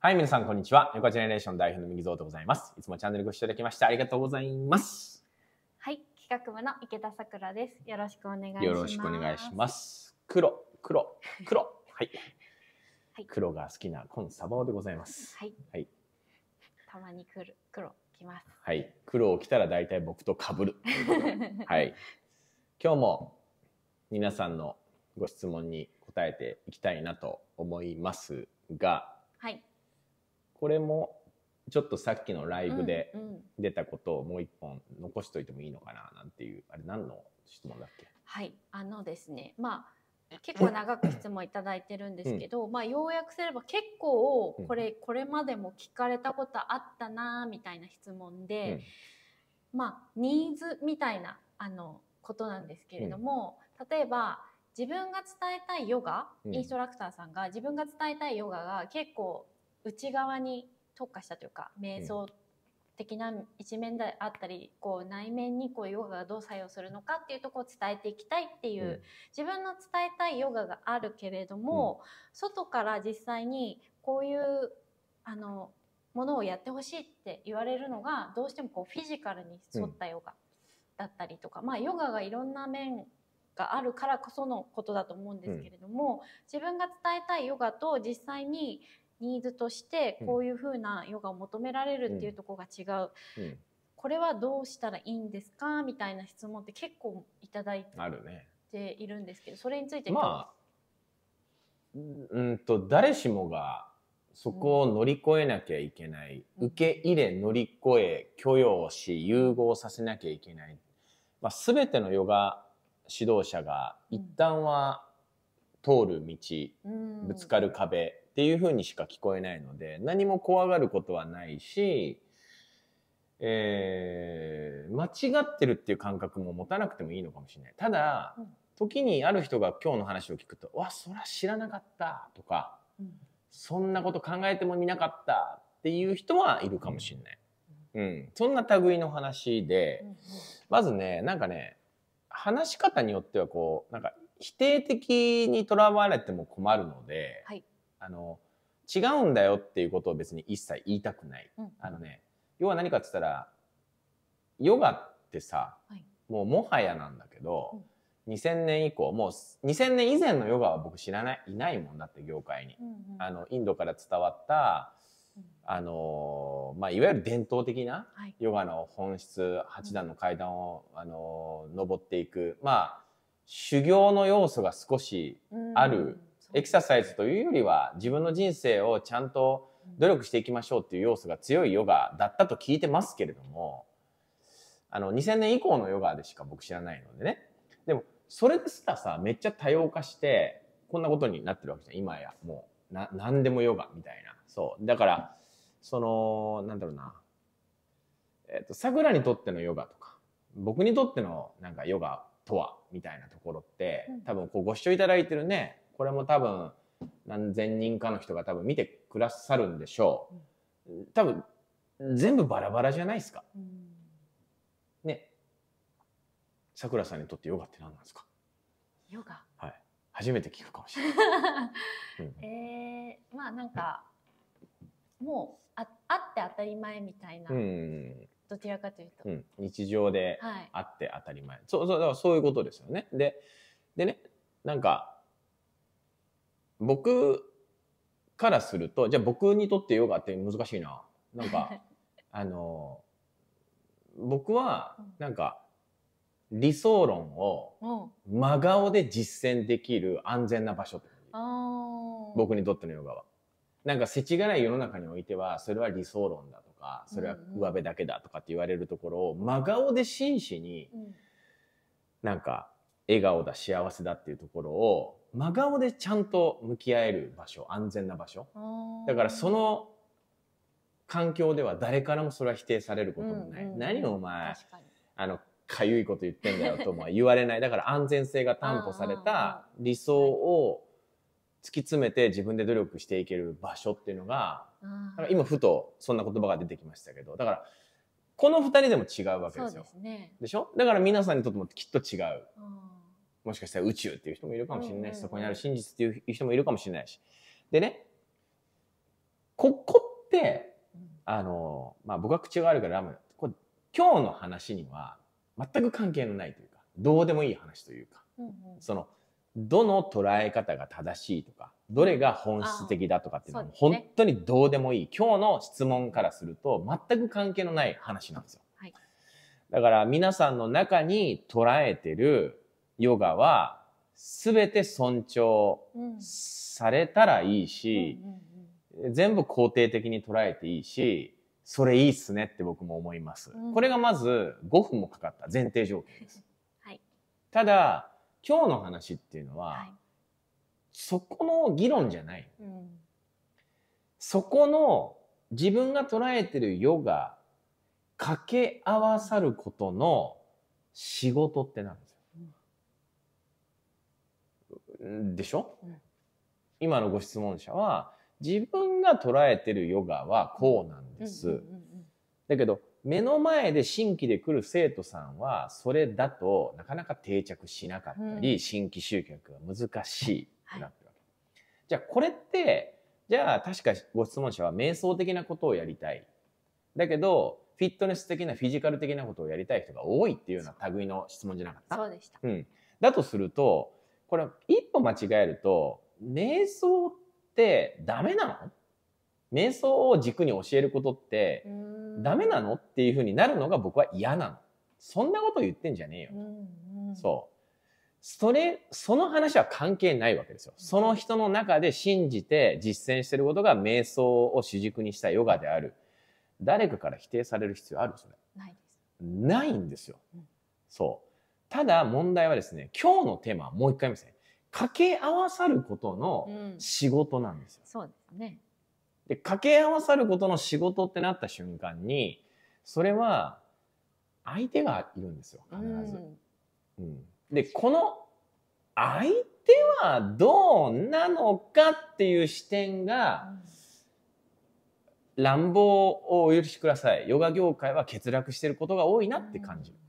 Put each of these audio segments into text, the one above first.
はい、皆さん、こんにちは。横ジェネレーション代表の右蔵でございます。いつもチャンネルご視聴いただきましてありがとうございます。はい、企画部の池田さくらです。よろしくお願いします。よろしくお願いします。黒、黒、黒。はい。はい、黒が好きなコンサバオでございます。はい。はい、たまに黒、黒きます。はい。黒を着たら大体僕と被る。はい。今日も皆さんのご質問に答えていきたいなと思いますが、はい。これもちょっとさっきのライブで出たことをもう一本残しといてもいいのかななんていうあれ何の質問だっけはいあのですねまあ結構長く質問いただいてるんですけど、うん、まあ要約すれば結構これ、うん、これまでも聞かれたことあったなみたいな質問で、うん、まあニーズみたいなあのことなんですけれども、例えば自分が伝えたいヨガ、インストラクターさんが自分が伝えたいヨガが結構内側に特化したというか瞑想的な一面であったり、こう内面にこうヨガがどう作用するのかっていうとこを伝えていきたいっていう、自分の伝えたいヨガがあるけれども、外から実際にこういうあのものをやってほしいって言われるのがどうしてもこうフィジカルに沿ったヨガだったりとか、まあヨガがいろんな面があるからこそのことだと思うんですけれども、自分が伝えたいヨガと実際にニーズとしてこういうふうなヨガを求められるっていうところが違う、うんうん、これはどうしたらいいんですかみたいな質問って結構いただいているんですけど、ね、それについてまあうんと誰しもがそこを乗り越えなきゃいけない、うん、受け入れ乗り越え許容し融合させなきゃいけない、まあ、全てのヨガ指導者が一旦は通る道、ぶつかる壁っていうふうにしか聞こえないので、何も怖がることはないし、えー、間違ってるっていう感覚も持たなくてもいいのかもしれない。ただ、時にある人が今日の話を聞くと、わ、そら知らなかったとか、うん、そんなこと考えてもみなかったっていう人はいるかもしれない。うん。そんな類の話で、まずね、なんかね、話し方によってはこう、なんか否定的にとらわれても困るので、はい、あの違うんだよっていうことを別に一切言いたくない、うん、あのね要は何かっつったらヨガってさ、はい、もうもはやなんだけど、うん、2000年以降もう2000年以前のヨガは僕知らないいないもんだって業界に、うんうん、あのインドから伝わったあのまあ、いわゆる伝統的なヨガの本質8段の階段を、あの登っていく、まあ、修行の要素が少しあるエクササイズというよりは自分の人生をちゃんと努力していきましょうっていう要素が強いヨガだったと聞いてますけれどもあの2000年以降のヨガでしか僕知らないのでねでもそれですらさめっちゃ多様化してこんなことになってるわけじゃん今やもうな何でもヨガみたいなそうだからそのなんだろうなえっ、ー、とさくらにとってのヨガとか僕にとってのなんかヨガとはみたいなところって多分こうご視聴いただいてるねこれも多分何千人かの人が多分見てくださるんでしょう、多分全部バラバラじゃないですか、ねさくらさんにとってヨガって何なんですかヨガはい初めて聞くかもしれない、うん、えー、まあなんか、もうああって当たり前みたいな、どちらかというと、うん、日常であって当たり前、はい、そうそうだからそういうことですよねででねなんか僕からするとじゃあ僕にとってヨガって難しいななんか あの僕はなんか理想論を真顔で実践できる安全な場所僕にとってのヨガは。なんか世知辛い世の中においてはそれは理想論だとかそれは上辺だけだとかって言われるところを真顔で真摯になんか笑顔だ幸せだっていうところを真顔でちゃんと向き合える場所安全な場所だからその環境では誰からもそれは否定されることもない、うんうん、何をお前あのかゆいこと言ってんだよとも言われない だから安全性が担保された理想を突き詰めて自分で努力していける場所っていうのが今ふとそんな言葉が出てきましたけどだからこの2人でも違うわけですよ。で、ね、しょだから皆さんにとってもきっと違う。もしかしたら宇宙っていう人もいるかもしれないし、うんうん、そこにある真実っていう人もいるかもしれないし。でね、ここって、あの、まあ僕は口があるからラムこれ今日の話には全く関係のないというか、どうでもいい話というか、うんうん、その、どの捉え方が正しいとか、どれが本質的だとかっていうのは、本当にどうでもいい、ね、今日の質問からすると全く関係のない話なんですよ。はい、だから皆さんの中に捉えてるヨガは全て尊重されたらいいし、全部肯定的に捉えていいし、それいいっすねって僕も思います。これがまず5分もかかった前提条件です。はい、ただ、今日の話っていうのは、はい、そこの議論じゃない。うん、そこの自分が捉えてるヨガ、掛け合わさることの仕事って何でしょ、うん、今のご質問者は自分が捉えてるヨガはこうなんです。だけど目の前で新規で来る生徒さんはそれだとなかなか定着しなかったり、うん、新規集客が難しいってなってるわけ。はい、じゃあこれってじゃあ確かご質問者は瞑想的なことをやりたい。だけどフィットネス的なフィジカル的なことをやりたい人が多いっていうような類の質問じゃなかったそうでした。うん、だとするとこれ一歩間違えると、瞑想ってダメなの瞑想を軸に教えることってダメなのっていうふうになるのが僕は嫌なの。そんなこと言ってんじゃねえよ。うんうん、そう。それ、その話は関係ないわけですよ。その人の中で信じて実践してることが瞑想を主軸にしたヨガである。誰かから否定される必要あるそれ。ないです。ないんですよ。うん、そう。ただ問題はですね、今日のテーマはもう一回目ですね。掛け合わさることの仕事なんですよ。うん、そうですね。で、掛け合わさることの仕事ってなった瞬間に、それは相手がいるんですよ、必ず。うん、うん、で、この相手はどうなのかっていう視点が、乱暴をお許しください。ヨガ業界は欠落してることが多いなって感じる。うん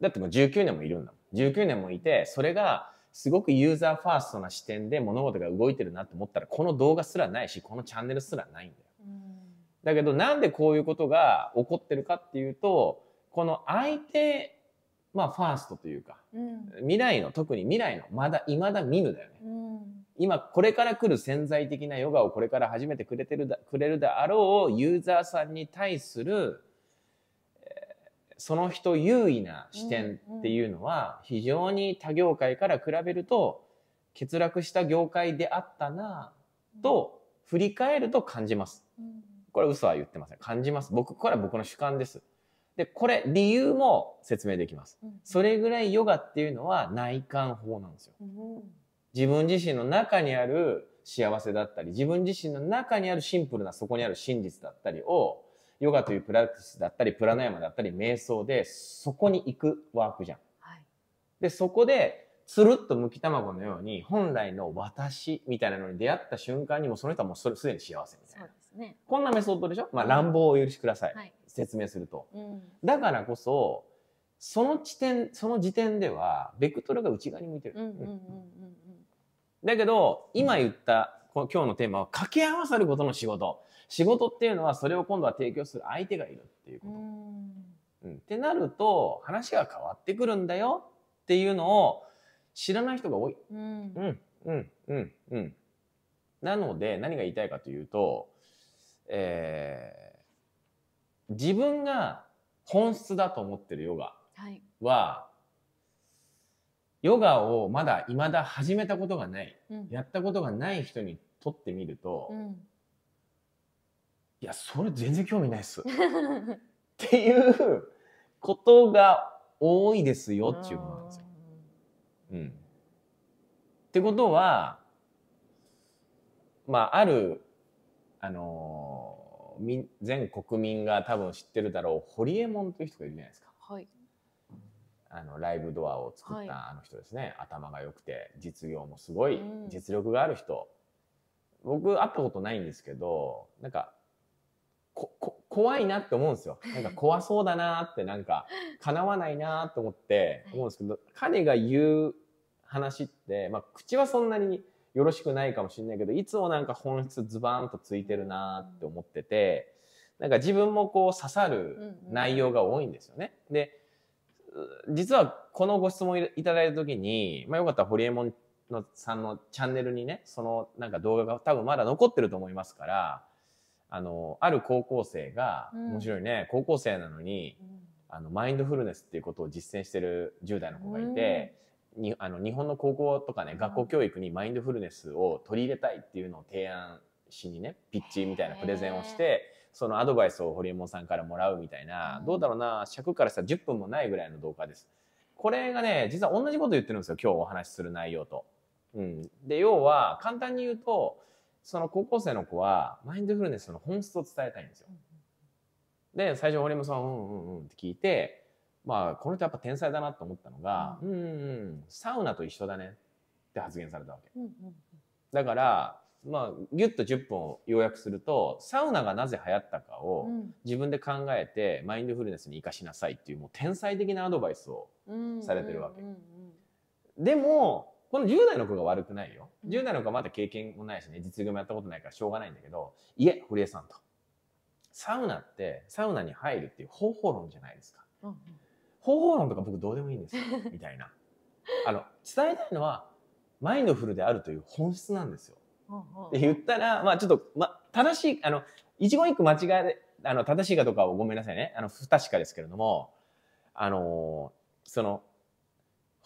だってもう19年もいるんだもん。19年もいて、それがすごくユーザーファーストな視点で物事が動いてるなと思ったら、この動画すらないし、このチャンネルすらないんだよ。だけど、なんでこういうことが起こってるかっていうと、この相手、まあ、ファーストというか、うん、未来の、特に未来の、まだ、未だ見ぬだよね。うん、今、これから来る潜在的なヨガをこれから始めてくれてるだ、くれるであろうユーザーさんに対する、その人優位な視点っていうのは非常に他業界から比べると欠落した業界であったなと振り返ると感じます。これ嘘は言ってません。感じます。僕、これは僕の主観です。で、これ理由も説明できます。それぐらいヨガっていうのは内観法なんですよ。自分自身の中にある幸せだったり、自分自身の中にあるシンプルなそこにある真実だったりをヨガというプラクティスだったり、プラナヤマだったり、瞑想で、そこに行くワークじゃん。はい、で、そこで、つるっとむき卵のように、本来の私みたいなのに出会った瞬間にも、その人はもうそれすでに幸せみたいな。そうですね。こんなメソッドでしょまあ、乱暴をお許しください。はい、説明すると。うん、だからこそ、その地点、その時点では、ベクトルが内側に向いてる。だけど、今言った、今日のテーマは、掛け合わさることの仕事。仕事っていうのはそれを今度は提供する相手がいるっていうこと。うん、ってなると話が変わってくるんだよっていうのを知らない人が多い。うん、うんうんうんなので何が言いたいかというと、えー、自分が本質だと思ってるヨガは、はい、ヨガをまだいまだ始めたことがない、うん、やったことがない人にとってみると、うん、いやそれ全然興味ないっす っていうことが多いですよっていうことなんですよ。うん、ってことはまああるあのー、全国民が多分知ってるだろう堀エモ門という人がいるじゃないですか。はい、あのライブドアを作ったあの人ですね、はい、頭が良くて実業もすごい、実力がある人、うん、僕会ったことないんですけどなんかここ怖いなって思うんですよ。なんか怖そうだなってなんか叶わないなと思って思うんですけど、彼が言う話って、まあ、口はそんなによろしくないかもしれないけどいつもなんか本質ズバーンとついてるなって思っててなんか自分もこう刺さる内容が多いんですよね。で実はこのご質問いただいた時に、まあ、よかったらホリエモンのさんのチャンネルにねそのなんか動画が多分まだ残ってると思いますからあの、ある高校生が、面白いね、高校生なのに、あの、マインドフルネスっていうことを実践してる10代の子がいて、にあの日本の高校とかね、学校教育にマインドフルネスを取り入れたいっていうのを提案しにね、ピッチみたいなプレゼンをして、そのアドバイスをホリエモンさんからもらうみたいな、どうだろうな、尺からしたら10分もないぐらいの動画です。これがね、実は同じこと言ってるんですよ、今日お話しする内容と。うん。で、要は、簡単に言うと、その高校生の子は、マインドフルネスの本質を伝えたいんですよ。で、最初、堀本さん、うんうんうんって聞いて、まあ、この人やっぱ天才だなと思ったのが、うん、うん、サウナと一緒だねって発言されたわけ。だから、まあ、ぎゅっと10分を要約すると、サウナがなぜ流行ったかを自分で考えて、マインドフルネスに生かしなさいっていう、もう天才的なアドバイスをされてるわけ。でも、この10代の子が悪くないよ。10代の子はまだ経験もないしね、実業もやったことないからしょうがないんだけど、いえ、堀江さんと。サウナって、サウナに入るっていう方法論じゃないですか。方法論とか僕どうでもいいんですよ、みたいな。あの、伝えたいのは、マインドフルであるという本質なんですよ。って言ったら、まあちょっと、ま、正しい、あの、一言一句間違え、あの、正しいかどうかをごめんなさいね。あの、不確かですけれども、あのその、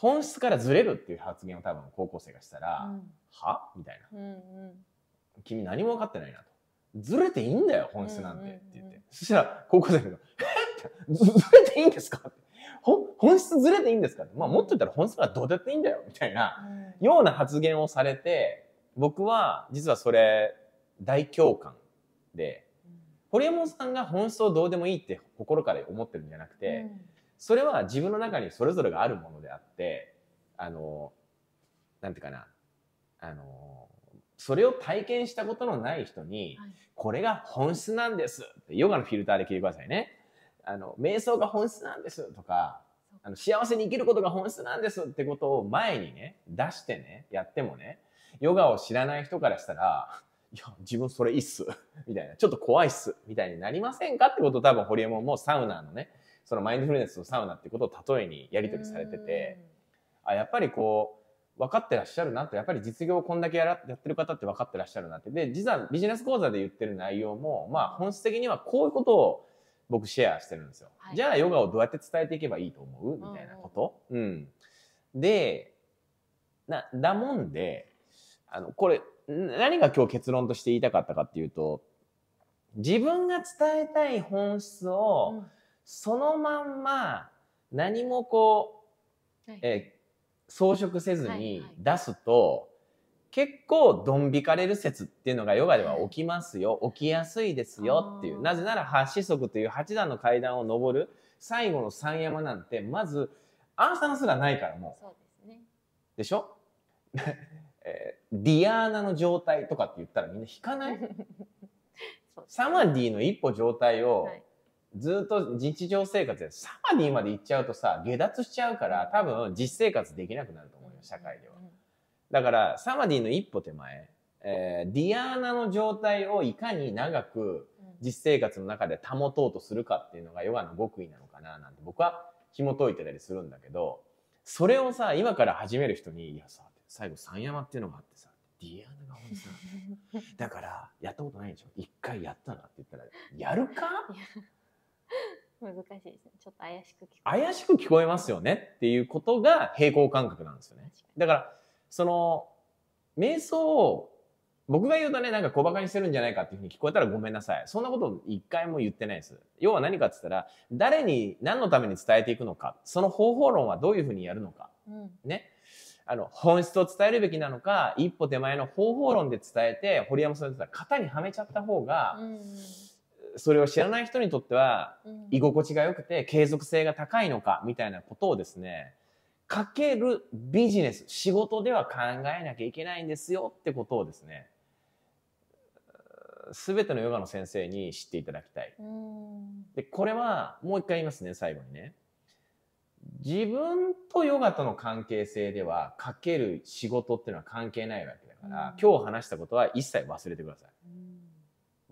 本質からずれるっていう発言を多分高校生がしたら、うん、はみたいな、うんうん、君何も分かってないなと。ずれていいんだよ、本質なんて。って言って。うんそしたら、高校生が、え ずれていいんですかって。本質ずれていいんですかって。まあ、もっと言ったら本質はどうだっていいんだよ、みたいな、うん、ような発言をされて、僕は、実はそれ、大共感で、うん、堀江門さんが本質をどうでもいいって心から思ってるんじゃなくて、うんそれは自分の中にそれぞれがあるものであって、あの、なんていうかな、あの、それを体験したことのない人に、これが本質なんですってヨガのフィルターで聞いてくださいね。あの、瞑想が本質なんですとか、あの幸せに生きることが本質なんですってことを前にね、出してね、やってもね、ヨガを知らない人からしたら、いや、自分それいいっす。みたいな。ちょっと怖いっす。みたいになりませんかってことを多分、ホリエモンもサウナのね、そのマインドフルネスとサウナっていうことを例えにやり取りされてて、あやっぱりこう分かってらっしゃるなとやっぱり実業をこんだけやらやってる方って分かってらっしゃるなってで実はビジネス講座で言ってる内容もまあ本質的にはこういうことを僕シェアしてるんですよ、はい、じゃあヨガをどうやって伝えていけばいいと思うみたいなこと、うん、でなだもんであのこれ何が今日結論として言いたかったかっていうと自分が伝えたい本質を、うんそのまんま何もこう、はい、え装飾せずに出すと、はいはい、結構ドン引かれる説っていうのがヨガでは起きますよ、起きやすいですよっていうなぜなら八子足という八段の階段を上る最後の三山なんてまずアンサンすらないからもう。そうですね、でしょ えー、ディアーナの状態とかって言ったらみんな引かない サマディの一歩状態を、はいずっと日常生活でサマディまで行っちゃうとさ下脱しちゃうから多分実生活できなくなると思うよ社会では、だからサマディの一歩手前、えー、ディアーナの状態をいかに長く実生活の中で保とうとするかっていうのがヨガの極意なのかななんて僕は紐解いてたりするんだけどそれをさ今から始める人に「いやさ最後三山っていうのがあってさディアーナが本当 だからやったことないでしょ一回やったなって言ったら「やるか?」難しいですね。ちょっと怪しく聞こえ怪しく聞こえますよねっていうことが平行感覚なんですよね。だから、その、瞑想を僕が言うとね、なんか小馬鹿にしてるんじゃないかっていうふうに聞こえたらごめんなさい。そんなこと一回も言ってないです。要は何かって言ったら、誰に何のために伝えていくのか、その方法論はどういうふうにやるのか、うん、ね。あの、本質を伝えるべきなのか、一歩手前の方法論で伝えて、堀山さんだったら型にはめちゃった方が、うんそれを知らない人にとっては居心地が良くて継続性が高いのかみたいなことをですねかけるビジネス仕事では考えなきゃいけないんですよってことをですね全てのヨガの先生に知っていただきたい。でこれはもう一回言いますね最後にね。自分とヨガとの関係性ではかける仕事っていうのは関係ないわけだから、今日話したことは一切忘れてください。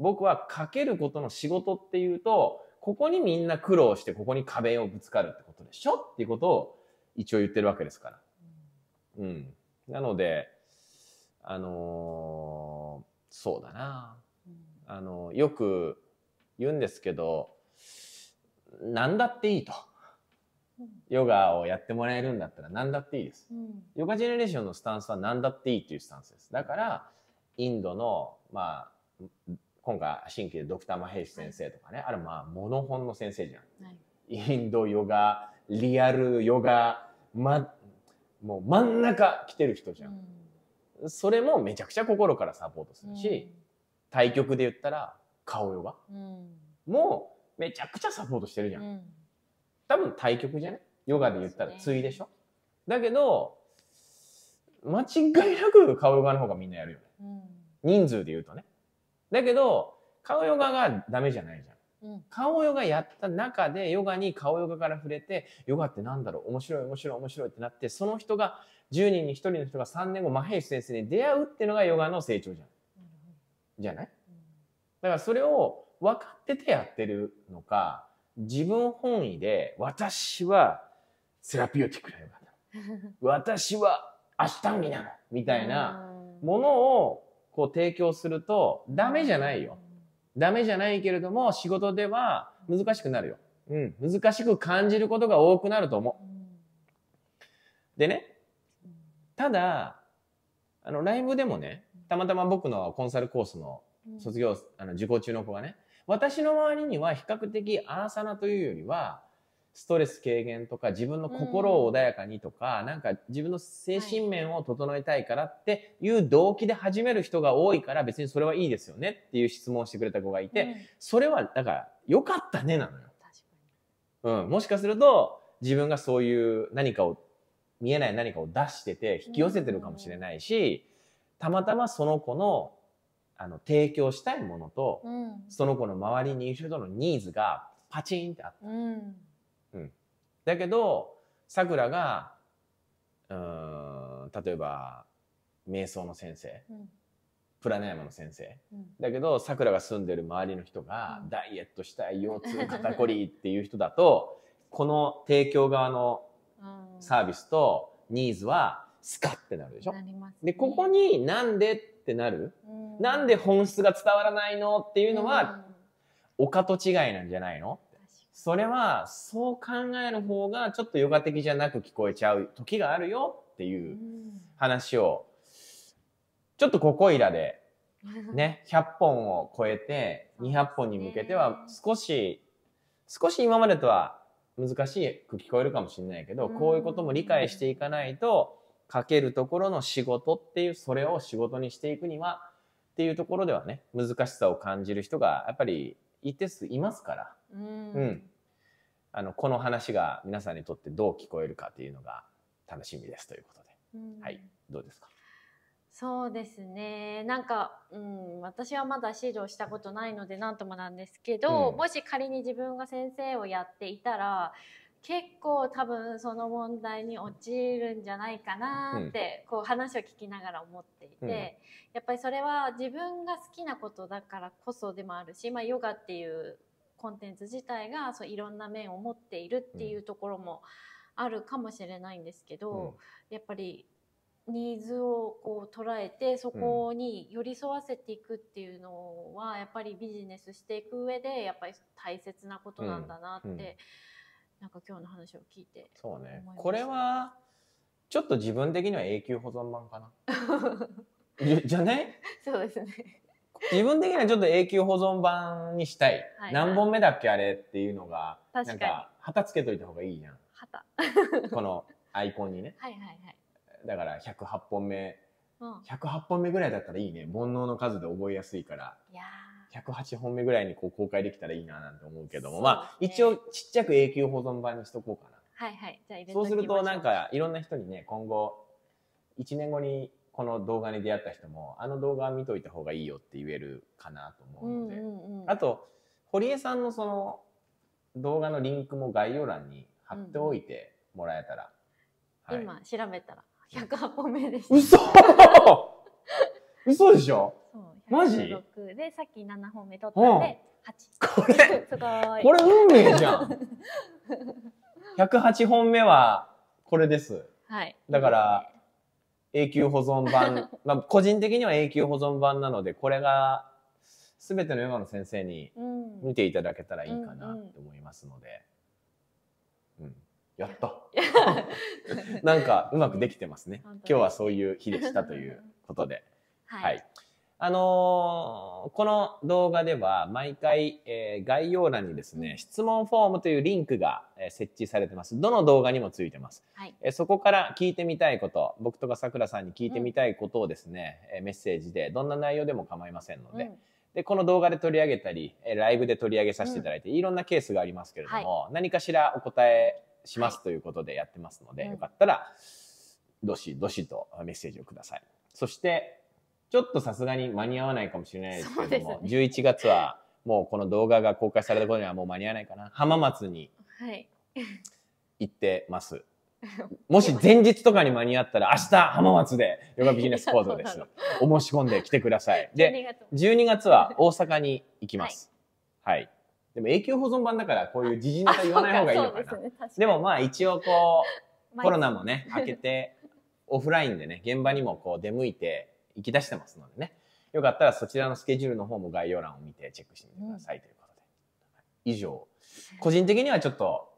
僕はかけることの仕事っていうと、ここにみんな苦労して、ここに壁をぶつかるってことでしょっていうことを一応言ってるわけですから。うん。なので、あのー、そうだな。あのー、よく言うんですけど、何だっていいと。ヨガをやってもらえるんだったら何だっていいです。ヨガジェネレーションのスタンスは何だっていいっていうスタンスです。だから、インドの、まあ、今回新規でドクター・マヘイシ先生とかね、あれまあモノ本の先生じゃん、はい、インドヨガリアルヨガ、ま、もう真ん中来てる人じゃん、うん、それもめちゃくちゃ心からサポートするし、うん、対局で言ったら顔ヨガ、うん、もうめちゃくちゃサポートしてるじゃん、うん、多分対局じゃねヨガで言ったらついでしょ、だけど間違いなく顔ヨガの方がみんなやるよね、人数で言うとねだけど、顔ヨガがダメじゃないじゃん。うん、顔ヨガやった中でヨガに顔ヨガから触れてヨガってなんだろう面白い面白い面白いってなってその人が10人に1人の人が3年後マヘイシ先生に出会うっていうのがヨガの成長じゃん。じゃないだからそれを分かっててやってるのか自分本位で私はセラピオティックなヨガだ 私はアシュタンギなのみたいなものをこう提供すると、ダメじゃないよ。ダメじゃないけれども、仕事では難しくなるよ。うん。難しく感じることが多くなると思う。でね、ただ、あの、ライブでもね、たまたま僕のコンサルコースの卒業、あの、受講中の子がね、私の周りには比較的アーサナというよりは、ストレス軽減とか自分の心を穏やかにとか、うん、なんか自分の精神面を整えたいからっていう動機で始める人が多いから別にそれはいいですよねっていう質問をしてくれた子がいて、うん、それはだから良かったねなのよ。うん、もしかすると自分がそういう何かを見えない何かを出してて引き寄せてるかもしれないし、たまたまその子のあの提供したいものと、その子の周りにいる人のニーズがパチンってあった。だけどさくらがうん例えば瞑想の先生、うん、プラナヤマの先生、うん、だけどさくらが住んでる周りの人が、うん、ダイエットしたい腰痛肩こりっていう人だと この提供側のサービスとニーズはスカッてなるでしょ。ね、でここになんでってなる、なんで本質が伝わらないのっていうのは、丘と違いなんじゃないのそれはそう考える方がちょっとヨガ的じゃなく聞こえちゃう時があるよっていう話をちょっとここいらで ね100本を超えて200本に向けては少し少し今までとは難しく聞こえるかもしれないけどこういうことも理解していかないとかけるところの仕事っていうそれを仕事にしていくにはっていうところではね難しさを感じる人がやっぱり一定数いますから。うん、うんあのこの話が皆さんにとってどう聞こえるかというのが楽しみですということで、うん、はいどうですかそうですねなんか、うん、私はまだ指導したことないので何ともなんですけど、うん、もし仮に自分が先生をやっていたら結構多分その問題に陥るんじゃないかなって、こう話を聞きながら思っていて、うん、やっぱりそれは自分が好きなことだからこそでもあるし、まあ、ヨガっていうコンテンツ自体がそういろんな面を持っているっていうところもあるかもしれないんですけど、うん、やっぱりニーズをこう捉えてそこに寄り添わせていくっていうのは、やっぱりビジネスしていく上でやっぱり大切なことなんだなって、うんうん、なんか今日の話を聞いてそうねこれはちょっと自分的には永久保存版かな じゃないそうですね自分的にはちょっと永久保存版にしたい。はい、何本目だっけあれっていうのが、なんか、旗つけといた方がいいじゃん。旗。このアイコンにね。はいはいはい。だから108本目、うん、108本目ぐらいだったらいいね。煩悩の数で覚えやすいから。いや108本目ぐらいにこう公開できたらいいななんて思うけども、ね、まあ一応ちっちゃく永久保存版にしとこうかな。はいはい。じゃあ入れそうするとなんかいろんな人にね、今後、1年後にこの動画に出会った人もあの動画は見といた方がいいよって言えるかなと思うので、うんうんうん、あと堀江さんのその動画のリンクも概要欄に貼っておいてもらえたら、うんはい、今調べたら108本目でした嘘 嘘でしょマジでさっき7本目撮ったんで、うん、これすごい これ運命じゃん108 本目はこれですはいだから永久保存版、まあ、個人的には永久保存版なのでこれが全てのヨガの先生に見ていただけたらいいかなと思いますので、うん、うんうん、やった なんかうまくできてますね、ね、今日はそういう日でしたということで。はいあのー、この動画では毎回、えー、概要欄にですね、質問フォームというリンクが、えー、設置されてます。どの動画にもついてます、はい、えそこから聞いてみたいこと、僕とかさくらさんに聞いてみたいことをですね、うん、メッセージで、どんな内容でも構いませんので、うん、で、この動画で取り上げたり、ライブで取り上げさせていただいて、うん、いろんなケースがありますけれども、はい、何かしらお答えしますということでやってますので、はい、よかったら、どしどしとメッセージをください。そして、ちょっとさすがに間に合わないかもしれないですけども、ね、11月はもうこの動画が公開された頃にはもう間に合わないかな浜松に行ってます。もし前日とかに間に合ったら、明日浜松でヨガビジネス講座です。お申し込んで来てください。で、12月は大阪に行きます。はい、はい。でも永久保存版だから、こういう時事ネタ言わない方がいいのかな。でね、でもまあ一応こう、コロナもね、明けて、オフラインでね、現場にもこう出向いて、行き出してますのでね、よかったらそちらのスケジュールの方も概要欄を見てチェックしてみてくださいということで。以上。個人的にはちょっと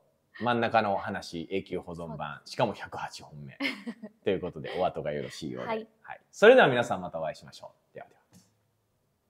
真ん中のお話、永久保存版、しかも108本目。ということで、お後がよろしいようで。はい、はい。それでは皆さんまたお会いしましょう。ではでは。